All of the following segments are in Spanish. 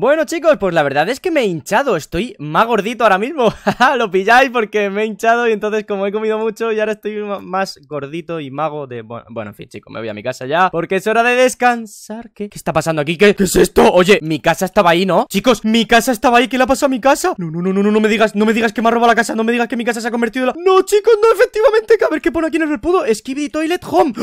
Bueno chicos, pues la verdad es que me he hinchado, estoy más gordito ahora mismo, lo pilláis porque me he hinchado y entonces como he comido mucho y ahora estoy más gordito y mago de... Bueno, en fin chicos, me voy a mi casa ya porque es hora de descansar, ¿qué, ¿Qué está pasando aquí? ¿Qué? ¿Qué es esto? Oye, mi casa estaba ahí, ¿no? Chicos, mi casa estaba ahí, ¿qué le ha pasado a mi casa? No, no, no, no, no, me digas, no me digas que me ha robado la casa, no me digas que mi casa se ha convertido en la... No chicos, no, efectivamente, a ver qué pone aquí en el repudo, Skibidi Toilet Home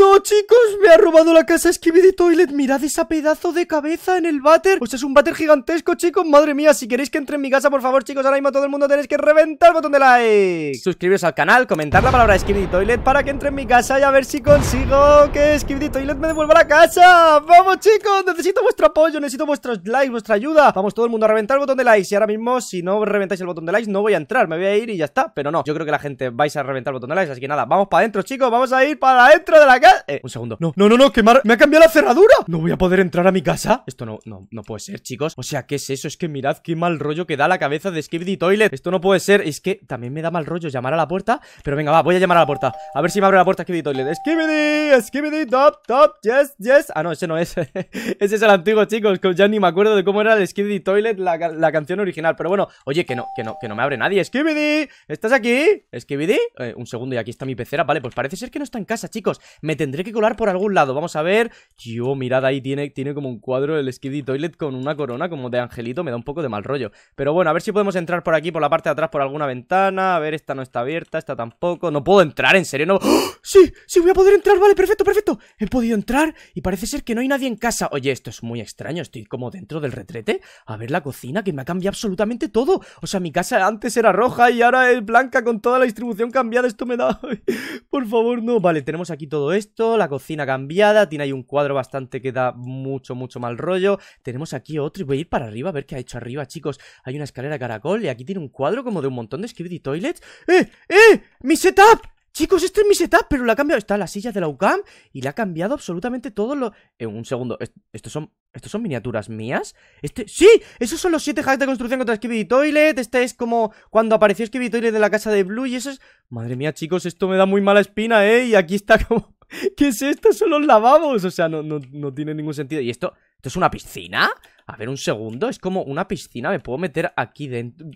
No chicos, me ha robado la casa Skibidi Toilet, mirad esa pedazo de cabeza en el váter, pues es un váter gigantesco, chicos Madre mía, si queréis que entre en mi casa, por favor, chicos Ahora mismo todo el mundo tenéis que reventar el botón de like Suscribiros al canal, comentar la palabra Skibidi Toilet Para que entre en mi casa y a ver si consigo Que Skibidi Toilet me devuelva la casa ¡Vamos, chicos! Necesito vuestro apoyo, necesito vuestros likes, vuestra ayuda Vamos todo el mundo a reventar el botón de like, Y ahora mismo, si no reventáis el botón de like, no voy a entrar Me voy a ir y ya está, pero no, yo creo que la gente vais a reventar el botón de like, Así que nada, vamos para adentro, chicos Vamos a ir para adentro de la casa Eh, un segundo No, no, no, no, que me me ha cambiado la cerradura No voy a poder entrar a mi casa Esto no, no, no puede ser, chicos O sea, ¿qué es eso? Es que mirad qué mal rollo que da la cabeza de Skibidi Toilet Esto no puede ser Es que también me da mal rollo llamar a la puerta Pero venga, va, voy a llamar a la puerta A ver si me abre la puerta Skibidi Toilet Skibidi, Skibidi, top, top, yes, yes Ah, no, ese no es Ese es el antiguo, chicos que Ya ni me acuerdo de cómo era el Skibidi Toilet la, canción original Pero bueno, oye, que no, que no, que no me abre nadie Skibidi, ¿estás aquí? Skibidi eh, Un segundo, y aquí está mi pecera Vale, pues parece ser que no está en casa, chicos Me tendré que colar por algún lado Vamos a ver Yo, mirad, ahí tiene, tiene como un cuadro el Skibidi Toilet con una corona como de angelito me da un poco de mal rollo. Pero bueno, a ver si podemos entrar por aquí, por la parte de atrás, por alguna ventana. A ver, esta no está abierta, esta tampoco. No puedo entrar, en serio, no. ¡Oh! Sí, sí, voy a poder entrar, vale, perfecto, perfecto. He podido entrar y parece ser que no hay nadie en casa. Oye, esto es muy extraño, estoy como dentro del retrete. A ver la cocina, que me ha cambiado absolutamente todo. O sea, mi casa antes era roja y ahora es blanca con toda la distribución cambiada. Esto me da... por favor, no. Vale, tenemos aquí todo esto, la cocina cambiada. Tiene ahí un cuadro bastante que da mucho, mucho mal rollo. Tenemos aquí aquí otro y voy a ir para arriba a ver qué ha hecho arriba, chicos. Hay una escalera caracol y aquí tiene un cuadro como de un montón de Skibidi Toilets. ¡Eh! ¡Eh! ¡Mi setup! Chicos, este es mi setup, pero lo ha cambiado. Está la silla de la UCAM y le ha cambiado absolutamente todo lo. En un segundo, estos son. ¿Estos son miniaturas mías? Este. ¡Sí! Esos son los 7 hacks de construcción contra Skibidi Toilet. Este es como cuando apareció Skibidi Toilet de la casa de Blue y eso es. Madre mía, chicos, esto me da muy mala espina, ¿eh? Y aquí está como. ¿Qué es esto? Son los lavabos. O sea, no, no, no tiene ningún sentido. ¿Y esto? ¿Esto es una piscina? A ver, un segundo. Es como una piscina. Me puedo meter aquí dentro.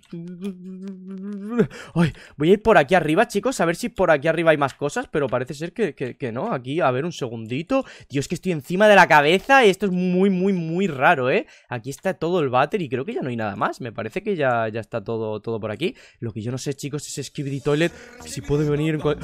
voy a ir por aquí arriba, chicos. A ver si por aquí arriba hay más cosas. Pero parece ser que, no. Aquí, a ver, un segundito. Dios, que estoy encima de la cabeza. Y esto es muy, muy, muy raro, ¿eh? Aquí está todo el váter. Y creo que ya no hay nada más. Me parece que ya, ya está todo, todo por aquí. Lo que yo no sé, chicos, es Skibidi Toilet. Si puede venir No,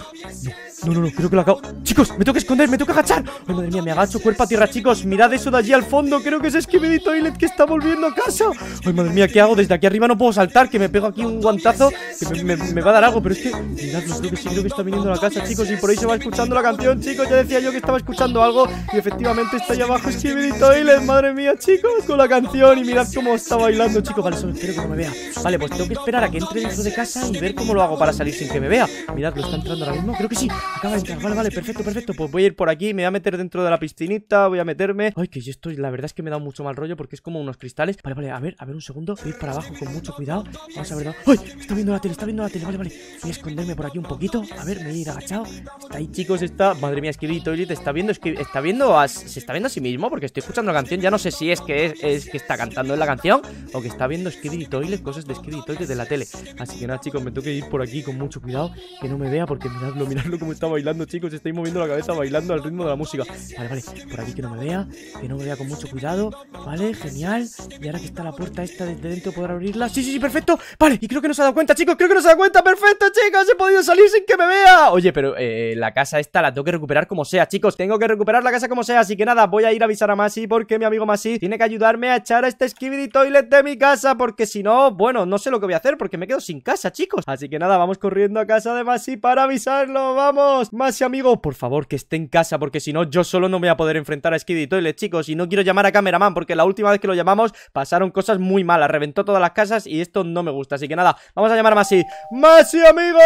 no, no. Creo que lo acabo. Chicos, me tengo que esconder. Me tengo que agachar. Ay, madre mía, me agacho. Cuerpo a tierra, chicos. Mirad eso de allí al fondo. Creo que es Skibidi Toilet que está volviendo a casa. Ay, madre mía, ¿qué hago? Desde aquí arriba no puedo saltar, que me pego aquí un guantazo que me, va a dar algo, pero es que miradlo, creo que sí, creo que está viniendo a la casa, chicos, y por ahí se va escuchando la canción, chicos. Ya decía yo que estaba escuchando algo y efectivamente está allá abajo Skibidi Toilet, madre mía, chicos, con la canción y mirad cómo está bailando, chicos. Vale, solo espero que no me vea. Vale, pues tengo que esperar a que entre dentro de casa y ver cómo lo hago para salir sin que me vea. Mirad, lo está entrando ahora mismo, creo que sí, acaba de entrar. Vale, vale, perfecto, perfecto. Pues voy a ir por aquí, me voy a meter dentro de la piscinita, voy a meterme. Ay, que yo estoy, la verdad es que me da mucho mal rollo porque es como unos cristales Vale, vale, a ver, a ver un segundo Voy para abajo con mucho cuidado Vamos a ver, Está viendo la tele, está viendo la tele Vale, vale Voy a esconderme por aquí un poquito A ver, me voy a ir agachado Está ahí, chicos, está Madre mía, Skibidi Toilet está viendo Está viendo Se está viendo a sí mismo Porque estoy escuchando la canción Ya no sé si es que es, que está cantando en la canción O que está viendo Skibidi Toilet Cosas de Skibidi Toilet de la tele Así que nada, chicos Me tengo que ir por aquí con mucho cuidado Que no me vea Porque miradlo, miradlo como está bailando, chicos Estoy moviendo la cabeza bailando al ritmo de la música Vale, vale Por aquí que no me vea Que no me vea con mucho cuidado Vale, genial y ahora que está la puerta esta desde dentro, ¿podrá abrirla? Sí, sí, sí, perfecto. Vale, y creo que nos ha dado cuenta, chicos. Creo que nos se ha dado cuenta. Perfecto, chicos. He podido salir sin que me vea. Oye, pero eh, la casa esta la tengo que recuperar como sea, chicos. Tengo que recuperar la casa como sea. Así que nada, voy a ir a avisar a Masi porque mi amigo Masi tiene que ayudarme a echar a este Skibidi Toilet de mi casa. Porque si no, bueno, no sé lo que voy a hacer porque me quedo sin casa, chicos. Así que nada, vamos corriendo a casa de Masi para avisarlo. Vamos. Masi, amigo, por favor, que esté en casa porque si no, yo solo no voy a poder enfrentar a Skibidi Toilet, chicos. Y no quiero llamar a cameraman porque la última vez que lo llamamos, pasaron cosas muy malas. Reventó todas las casas y esto no me gusta. Así que nada, vamos a llamar a Masi. ¡Masi, amigo!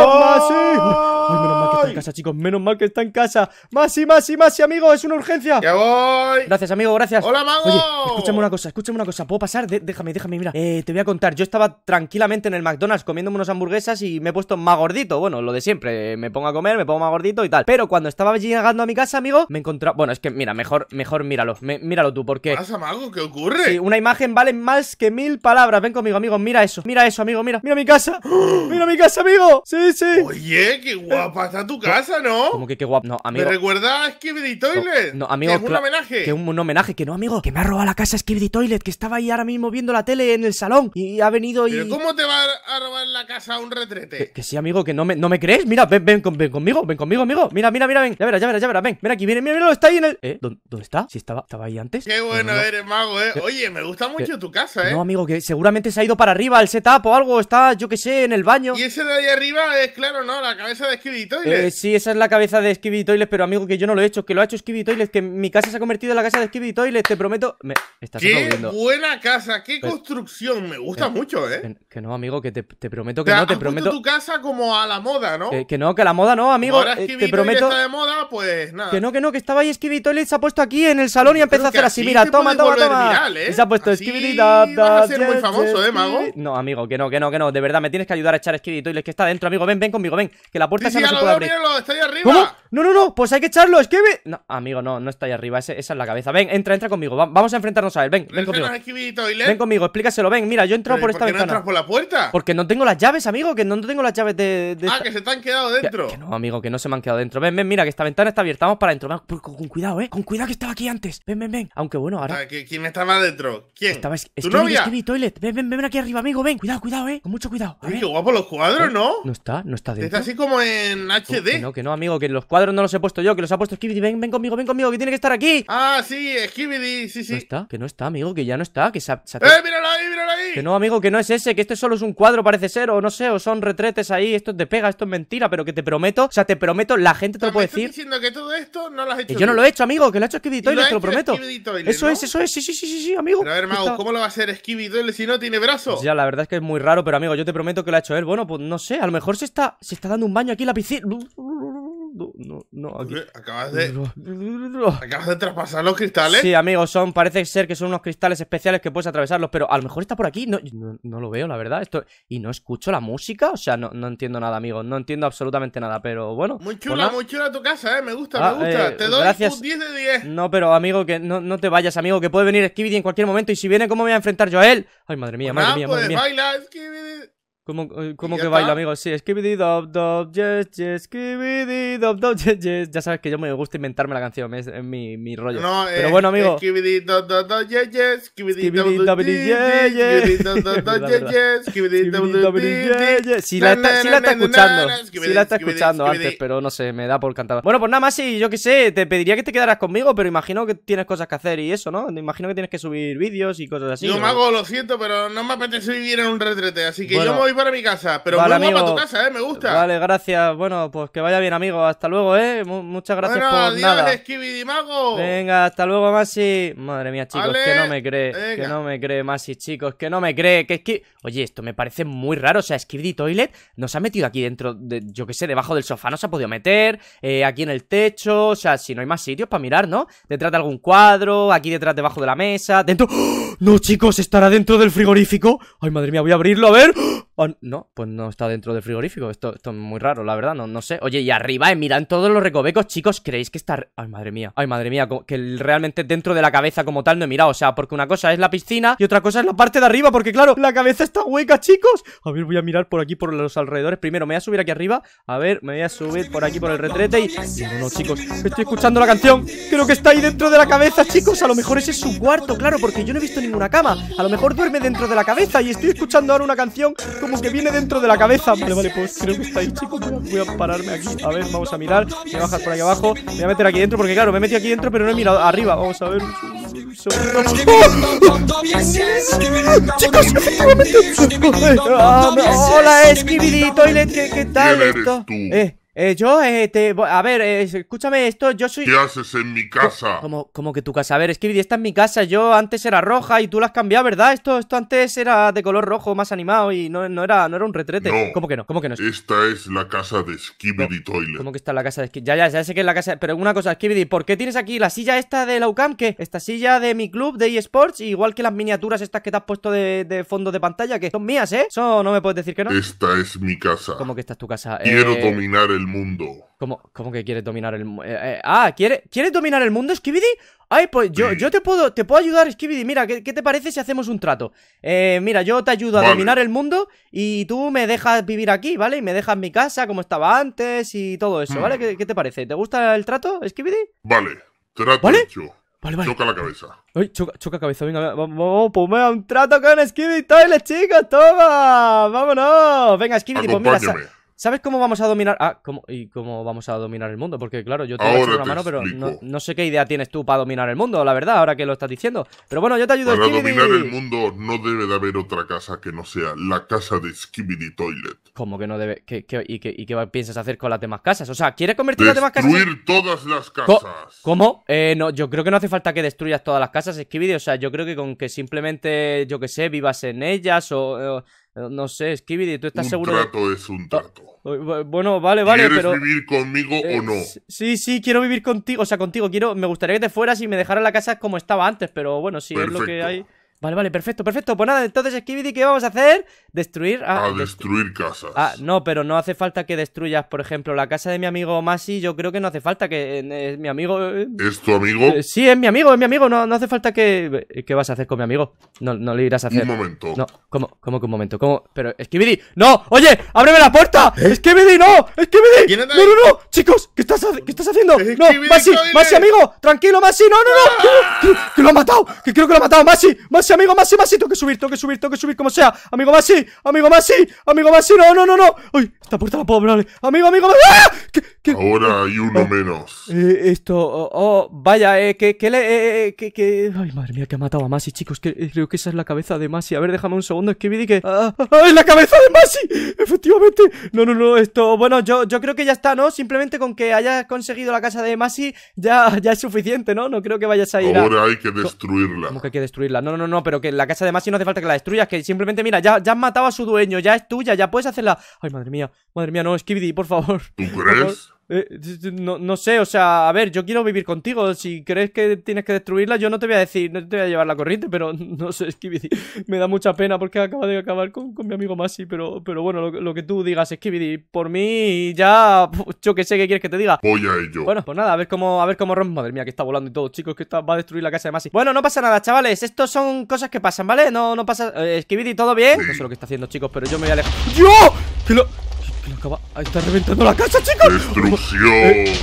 ¡Oh! ¡Masi! en casa, chicos. Menos mal que está en casa. Más y y más y amigo, es una urgencia. ¡Ya voy! Gracias, amigo, gracias. ¡Hola, mago! escúchame una cosa, escúchame una cosa. ¿Puedo pasar? déjame, déjame, mira. Eh, te voy a contar. Yo estaba tranquilamente en el McDonald's comiéndome unas hamburguesas y me he puesto más gordito. Bueno, lo de siempre. Me pongo a comer, me pongo más gordito y tal. Pero cuando estaba llegando a mi casa, amigo, me encontré. Bueno, es que mira, mejor, mejor míralo. míralo tú, porque. ¿Qué pasa, mago? ¿Qué ocurre? Sí, una imagen vale más que mil palabras. Ven conmigo, amigo. Mira eso. Mira eso, amigo. Mira. Mira mi casa. mira mi casa, amigo. Sí, sí. Oye, qué guapa tu casa, ¿no? Como que qué guapo. No, amigo. ¿Te recuerdas Toilet? No, amigo. Que es un homenaje. Que un, un, homenaje, que no, amigo. Que me ha robado la casa Skibidi Toilet, que estaba ahí ahora mismo viendo la tele en el salón y ha venido y. ¿Pero cómo te va a robar la casa un retrete? Que, sí, amigo, que no me, no me crees. Mira, ven, ven, ven, conmigo, ven conmigo, amigo. Mira, mira, mira, ven. Ya verás, ya verás, ya verás, ven. Ven aquí, mira, mira, está ahí en el. ¿Eh? ¿Dónde, está? Si estaba, estaba ahí antes. Qué bueno eres, mago, eh. Oye, me gusta mucho tu casa, eh. No, amigo, que seguramente se ha ido para arriba el setup o algo. Está, yo qué sé, en el baño. Y ese de ahí arriba es claro, ¿no? La cabeza de Skibidi Toilet. Eh, sí, esa es la cabeza de Skibidi Toilet, pero amigo, que yo no lo he hecho, que lo ha hecho Skibidi Toilet, que mi casa se ha convertido en la casa de Skibidi Toilet, te prometo. Me... Estás ¡Qué buena casa! ¡Qué construcción! Me gusta eh, mucho, ¿eh? Que, no, amigo, que te, prometo que no, te has prometo. tu casa como a la moda, ¿no? Eh, que, no, que la moda no, amigo. Ahora te prometo. de moda, pues nada. Que no, que no, que estaba ahí Skibidi Toilet, se ha puesto aquí en el salón y ha a hacer así, mira, toma, toma, toma. se ha puesto Skibidi Vas a ser muy famoso, ¿eh, mago? No, amigo, que no, que no, que no. De verdad, me tienes que ayudar a echar Skibidi Toilet, que está dentro, amigo. Ven, ven conmigo, ven, que la puerta se no se puede abrir míralo, está ahí arriba. No, no, no, pues hay que echarlo, es que No, amigo, no, no está ahí arriba, esa es la cabeza Ven, entra, entra conmigo, vamos a enfrentarnos a él, ven, ven conmigo Ven conmigo, explícaselo, ven, mira, yo entro por esta ¿por qué ventana entras por la puerta? Porque no tengo las llaves, amigo, que no tengo las llaves de... ah, que se te han quedado dentro que, no, amigo, que no se me han quedado dentro Ven, ven, mira, que esta ventana está abierta, vamos para adentro pues, con, cuidado, eh, con cuidado que estaba aquí antes Ven, ven, ven, aunque bueno, ahora... ¿Quién estaba dentro? ¿Quién? Estaba es... ¿Tu novia? Toilet. Ven, ven, ven aquí arriba, amigo, ven, cuidado, cuidado, eh, con mucho cuidado guapo los cuadros, ¿Eh? ¿no? No está, no está dentro Está así como en HD oh, No, que no, amigo, que los cuadros no los he puesto yo, que los ha puesto Skibidi. Ven, ven conmigo, ven conmigo, que tiene que estar aquí. Ah, sí, Skibidi, sí, sí. No está, que no está, amigo, que ya no está, que se ha, ¡Eh, míralo ahí, míralo ahí! Que no, amigo, que no es ese, que este solo es un cuadro, parece ser, o no sé, o son retretes ahí, esto te pega, esto es mentira, pero que te prometo, o sea, te prometo, la gente te lo puede decir. diciendo que todo esto no lo has hecho. Que yo no lo he hecho, amigo, que lo ha hecho Skibidi Toilet, te lo prometo. eso es, eso es, sí, sí, sí, sí, amigo. a ver, ¿cómo lo va a hacer Skibidi si no tiene brazos? ya, la verdad es que es muy raro, pero amigo, yo te prometo que lo ha hecho él. Bueno, pues no sé, a lo mejor se está, se está dando un baño aquí la piscina no, no, Acabas de. acabas de traspasar los cristales. Sí, amigo, son, parece ser que son unos cristales especiales que puedes atravesarlos, pero a lo mejor está por aquí. No, lo veo, la verdad. Esto. Y no escucho la música. O sea, no, entiendo nada, amigo No entiendo absolutamente nada. Pero bueno. Muy pues chula, muy chula tu casa, eh. Me gusta, ah, me gusta. Eh, te doy un 10 de 10. No, pero amigo, que no, no te vayas, amigo, que puede venir Skibidi en cualquier momento. Y si viene, ¿cómo me voy a enfrentar yo a él? Ay, madre mía, pues madre mía, madre pues mía. Baila, ¿Cómo, eh, cómo que está? bailo, amigos? Sí, skibidi dob dob yes, yes, skibidi dob dob yes, yes. Ya sabes que yo me gusta inventarme la canción, es, mi, mi, rollo. No, Pero eh, bueno, amigo. Skibidi dob dob do, yes, yes, skibidi do, dob yes, yes. Skibidi do, dob yes, yes. Si la está escuchando, si la está escuchando antes, pero no sé, me da por cantar. Bueno, pues nada más, sí, yo qué sé, te pediría que te quedaras conmigo, pero imagino que tienes cosas que hacer y eso, ¿no? Imagino que tienes que subir vídeos y cosas así. Yo, hago, lo siento, pero no me apetece vivir en un retrete, así que yo me voy para mi casa, pero vale, muy amigo, tu casa, ¿eh? Me gusta. Vale, gracias. Bueno, pues que vaya bien, amigo. Hasta luego, ¿eh? muchas gracias por mago. Venga, hasta luego, Masi. Madre mía, chicos, que no me cree. Que no me cree, Masi, chicos, que no me cree. Que es que... Oye, esto me parece muy raro. O sea, Skibidi Toilet nos ha metido aquí dentro, de, yo qué sé, debajo del sofá. No se ha podido meter. Eh, aquí en el techo. O sea, si no hay más sitios para mirar, ¿no? Detrás de algún cuadro. Aquí detrás, debajo de la mesa. Dentro... ¡Oh! No, chicos, estará dentro del frigorífico. Ay, madre mía, voy a abrirlo, a ver. ¡Oh! no, pues no está dentro del frigorífico. Esto, es muy raro, la verdad, no, no sé. Oye, y arriba, eh, miran todos los recovecos, chicos. ¿Creéis que está...? Ay, madre mía. Ay, madre mía, que realmente dentro de la cabeza como tal no he mirado. O sea, porque una cosa es la piscina y otra cosa es la parte de arriba. Porque, claro, la cabeza está hueca, chicos. A ver, voy a mirar por aquí, por los alrededores. Primero, me voy a subir aquí arriba. A ver, me voy a subir por aquí, por el retrete. Y... no, no, chicos, estoy escuchando la canción. Creo que está ahí dentro de la cabeza, chicos. A lo mejor ese es su cuarto, claro, porque yo no he visto ninguna cama. A lo mejor duerme dentro de la cabeza y estoy escuchando ahora una canción como que viene dentro de la cabeza. Vale, vale, pues creo que está ahí, chicos. Voy a pararme aquí. A ver, vamos a mirar. Me bajas por ahí abajo. voy a meter aquí dentro porque, claro, me metí aquí dentro, pero no he mirado arriba. Vamos a ver. Chicos, efectivamente. Ah, Hola, Skibidi Toilet. qué tal esto? Eh. Eh, yo, eh, a ver, eh, escúchame esto, yo soy... ¿Qué haces en mi casa? ¿Cómo como que tu casa? A ver, Skibidi, esta es mi casa, yo antes era roja y tú la has cambiado, ¿verdad? Esto, esto antes era de color rojo, más animado y no, no era, no era un retrete. No, ¿Cómo que no? ¿Cómo que no? Esta es la casa de Skibidi Toilet. ¿Cómo que está la casa de Skibidi? Ya, ya, ya sé que es la casa... Pero una cosa, Skibidi, ¿por qué tienes aquí la silla esta de la UCAM? que Esta silla de mi club, de eSports, igual que las miniaturas estas que te has puesto de, fondo de pantalla, que son mías, ¿eh? Eso no me puedes decir que no. Esta es mi casa. ¿Cómo que esta es tu casa? Quiero eh, dominar el mundo. ¿Cómo, cómo que quieres dominar el mundo? Eh, eh, ah, ¿quieres, dominar el mundo, Skibidi? Ay, pues yo, yo te puedo te puedo ayudar, Skibidi. Mira, ¿qué, te parece si hacemos un trato? Eh, mira, yo te ayudo a dominar el mundo y tú me dejas vivir aquí, ¿vale? Y me dejas mi casa como estaba antes y todo eso, ¿vale? Hmm. ¿Qué, te parece? ¿Te gusta el trato, Skibidi? Vale, trato ¿Vale? hecho. Vale, vale. Choca la cabeza. Ay, choca, choca cabeza, venga, vamos, ponme pues a un trato con Skibidi Toilet, chicos, toma, vámonos. Venga, Skibidi, pues mira, ¿Sabes cómo vamos a dominar? Ah, ¿y cómo vamos a dominar el mundo? Porque claro, yo te he una mano, pero no, sé qué idea tienes tú para dominar el mundo, la verdad, ahora que lo estás diciendo. Pero bueno, yo te ayudo. Para dominar el mundo no debe de haber otra casa que no sea la casa de Skibidi Toilet. ¿Cómo que no debe? y, qué, ¿Y qué piensas hacer con las demás casas? O sea, ¿quieres convertir las demás casas? ¡Destruir todas las casas. ¿Cómo? Eh, no, yo creo que no hace falta que destruyas todas las casas, Skibidi. O sea, yo creo que con que simplemente, yo qué sé, vivas en ellas o... No sé, Skibidi, ¿tú estás seguro? Un trato es un ah, trato. Bueno, vale, vale, ¿Quieres vivir conmigo o eh, no? Sí, sí, quiero vivir contigo, o sea, contigo, quiero... Me gustaría que te fueras y me dejaras la casa como estaba antes, pero bueno, si es lo que hay... Vale, vale, perfecto, perfecto. Pues nada, entonces, Skibidi, ¿qué vamos a hacer? Destruir. a destruir casas. Ah, no, pero no hace falta que destruyas, por ejemplo, la casa de mi amigo Masi. Yo creo que no hace falta que. es eh, eh, mi amigo. Eh, ¿Es tu amigo? sí, es mi amigo, es mi amigo. No, no hace falta que. ¿Qué vas a hacer con mi amigo? No, no le irás a hacer. Un momento. No, ¿cómo, cómo que un momento? ¿Cómo? Pero, Skibidi, ¡no! ¡Oye! ¡Ábreme la puerta! ¡Skibidi, no! ¡Skibidi! ¡No, no, no! ¡Chicos! ¿Qué estás, estás haciendo? ¡No! ¡Masi! ¡Masi, amigo! ¡Tranquilo, Masi! ¡No, no, no! no ah. lo ha matado! ¡Que creo que lo ha matado! ¡Masi! ¡Masi! amigo Masi, Masi Tengo que subir, tengo que subir, tengo que subir como sea Amigo Masi, amigo Masi, amigo Masi No, no, no, no Uy, esta puerta la puedo abrir Amigo, amigo Masi ¡Ah! ¿Qué, Ahora eh, hay uno eh, menos. Eh, esto, oh, oh, vaya, eh, que, que le, eh, que, que... Ay, madre mía, que ha matado a Masi, chicos, que, creo que esa es la cabeza de Masi. A ver, déjame un segundo, es que ah, ah, ah, ¡Es la cabeza de Masi! Efectivamente. No, no, no, esto... Bueno, yo, yo creo que ya está, ¿no? Simplemente con que hayas conseguido la casa de Masi ya, ya es suficiente, ¿no? No creo que vayas a ir Ahora hay que destruirla. ¿Cómo que hay que destruirla? No, no, no, pero que la casa de Masi no hace falta que la destruyas, que simplemente, mira, ya, ya has matado a su dueño, ya es tuya, ya puedes hacerla... Ay, madre mía, madre mía, no, Skibidi, por favor. ¿Tú crees? Eh, no, sé, o sea, a ver, yo quiero vivir contigo. Si crees que tienes que destruirla, yo no te voy a decir, no te voy a llevar la corriente, pero no sé, Skibidi. Me da mucha pena porque acaba de acabar con, mi amigo Masi, pero, pero bueno, lo, que tú digas, Skibidi, por mí ya, yo que sé qué quieres que te diga. Voy a ello. Bueno, pues nada, a ver cómo, a ver cómo rompe. Madre mía, que está volando y todo, chicos, que está, va a destruir la casa de Masi. Bueno, no pasa nada, chavales, estos son cosas que pasan, ¿vale? No, no pasa. Eh, Skibidi, ¿todo bien? No sé lo que está haciendo, chicos, pero yo me voy a alejar. ¡Yo! ¡Que lo acaba... Está reventando la casa, chicos ¡Destrucción! Eh,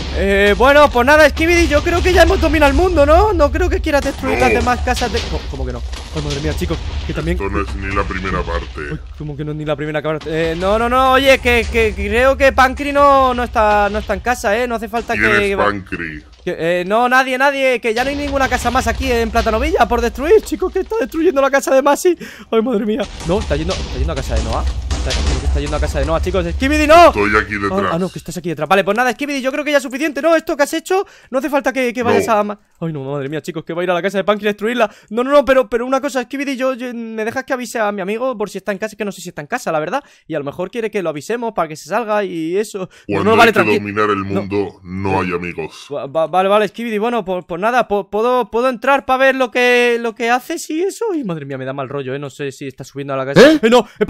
eh, bueno, pues nada, Skibidi Yo creo que ya hemos dominado el mundo, ¿no? No creo que quieras destruir las demás casas de... ¿Cómo que no? Ay, madre mía, chicos que también... Esto no es ni la primera parte ¿Cómo que no es ni la primera parte? Eh, no, no, no Oye, que, que creo que Pancri no, está, no está en casa, ¿eh? No hace falta que... Es Pancri? Eh, no, nadie, nadie, que ya no hay ninguna casa más aquí en Platanovilla por destruir, chicos, que está destruyendo la casa de Masi. Ay, madre mía. No, está yendo, está yendo a casa de Noah está, está yendo a casa de Noah, chicos. ¡Skibidi, no! Estoy aquí ah, detrás. Ah, no, que estás aquí detrás. Vale, pues nada, Skibidi, yo creo que ya es suficiente, ¿no? Esto que has hecho, no hace falta que, vayas a. Ay, no, madre mía, chicos, que va a ir a la casa de Punk y destruirla. No, no, no, pero, pero una cosa, Skibidi, yo, me dejas que avise a mi amigo por si está en casa, que no sé si está en casa, la verdad. Y a lo mejor quiere que lo avisemos para que se salga y eso. Pues Cuando no, vale, hay que dominar el mundo, no, hay amigos. vale, vale, Skibidi, bueno, pues, pues nada, puedo, puedo entrar para ver lo que, lo que haces y eso. Y madre mía, me da mal rollo, ¿eh? No sé si está subiendo a la casa. ¿Eh? eh no, eh,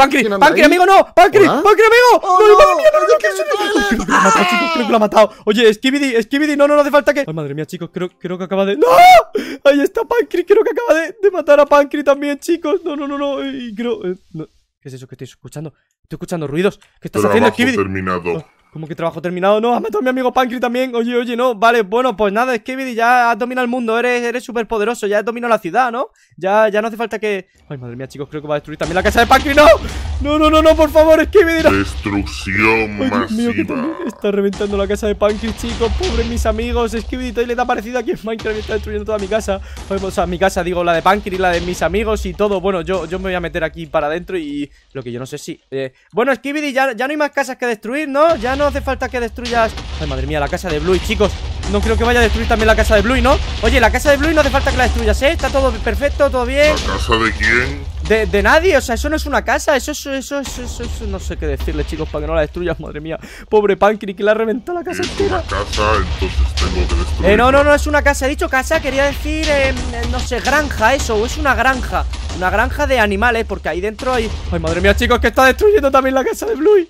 amigo, no! ¡Pancri! Pancrey amigo! Oh, no, no, madre mía, no, no, no, no, no, no, no, no, no, no, que lo ha matado. Oye, Skibidi, Skibidi, no, no, no hace falta que. Ay, madre mía, chicos, creo, creo que acaba de. ¡No! Ahí está no, creo que acaba de, de matar a no, también, chicos. No, no, no, no. Y creo. Eh, no. ¿Qué es eso que estoy escuchando? Estoy escuchando ruidos. ¿Qué estás no, haciendo, no, terminado. Ah. ¿Cómo que trabajo terminado? No, ha matado a mi amigo Pancri también. Oye, oye, no. Vale, bueno, pues nada, Skibidi, ya has dominado el mundo. Eres eres súper poderoso. Ya has dominado la ciudad, ¿no? Ya, ya no hace falta que... Ay, madre mía, chicos, creo que va a destruir también la casa de Pancri. ¡No! No, no, no, no, por favor, Skibidi, Destrucción masiva está reventando la casa de Pancri, chicos. Pobres mis amigos. Skibidi, te le aparecido parecido aquí en Minecraft. Está destruyendo toda mi casa. o sea, mi casa, digo, la de y la de mis amigos y todo. Bueno, yo, yo me voy a meter aquí para adentro y... Lo que yo no sé si... Eh, bueno, Skibidi, ya, ya no hay más casas que destruir, ¿no? Ya no no hace falta que destruyas Ay, madre mía, la casa de Bluey, chicos No creo que vaya a destruir también la casa de Bluey, ¿no? Oye, la casa de Bluey no hace falta que la destruyas, ¿eh? Está todo perfecto, todo bien ¿La casa de quién? de, nadie, o sea, eso no es una casa eso, eso, eso, eso, eso, no sé qué decirle, chicos Para que no la destruyas, madre mía Pobre Pankri, que la ha reventado la casa entera casa, entonces tengo que destruir eh, No, no, no, es una casa, he dicho casa, quería decir eh, No sé, granja, eso, o es una granja Una granja de animales Porque ahí dentro hay... Ay, madre mía, chicos, que está destruyendo también la casa de Bluey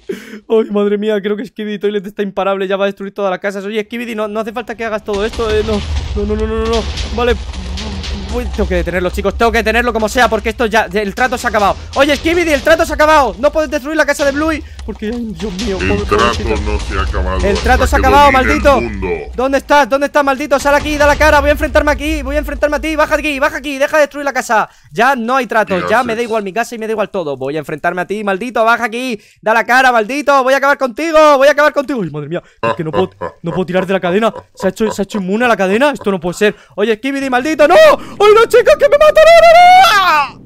Ay, madre mía, creo que Skibidi Toilet está imparable Ya va a destruir toda la casa Oye, Skibidi, no, no hace falta que hagas todo esto eh, no, no, no, no, no, no Vale, tengo que detenerlo, chicos Tengo que detenerlo como sea Porque esto ya... El trato se ha acabado Oye, Skibidi, el trato se ha acabado No puedes destruir la casa de Bluey porque, Dios mío, El trato no se ha acabado. El trato se ha acabado, maldito. ¿Dónde estás? ¿Dónde estás, maldito? Sal aquí, da la cara. Voy a enfrentarme aquí. Voy a enfrentarme a ti. Baja aquí, baja aquí. Deja de destruir la casa. Ya no hay trato. Ya me da igual mi casa y me da igual todo. Voy a enfrentarme a ti, maldito. Baja aquí. Da la cara, maldito. Voy a acabar contigo. Voy a acabar contigo. madre mía. Es que no puedo, no tirar de la cadena. ¿Se ha, hecho, ¿Se ha hecho inmune a la cadena? Esto no puede ser. Oye, Skibidi, maldito. ¡No! ¡Ay, no, chicos! ¡Que me mataron!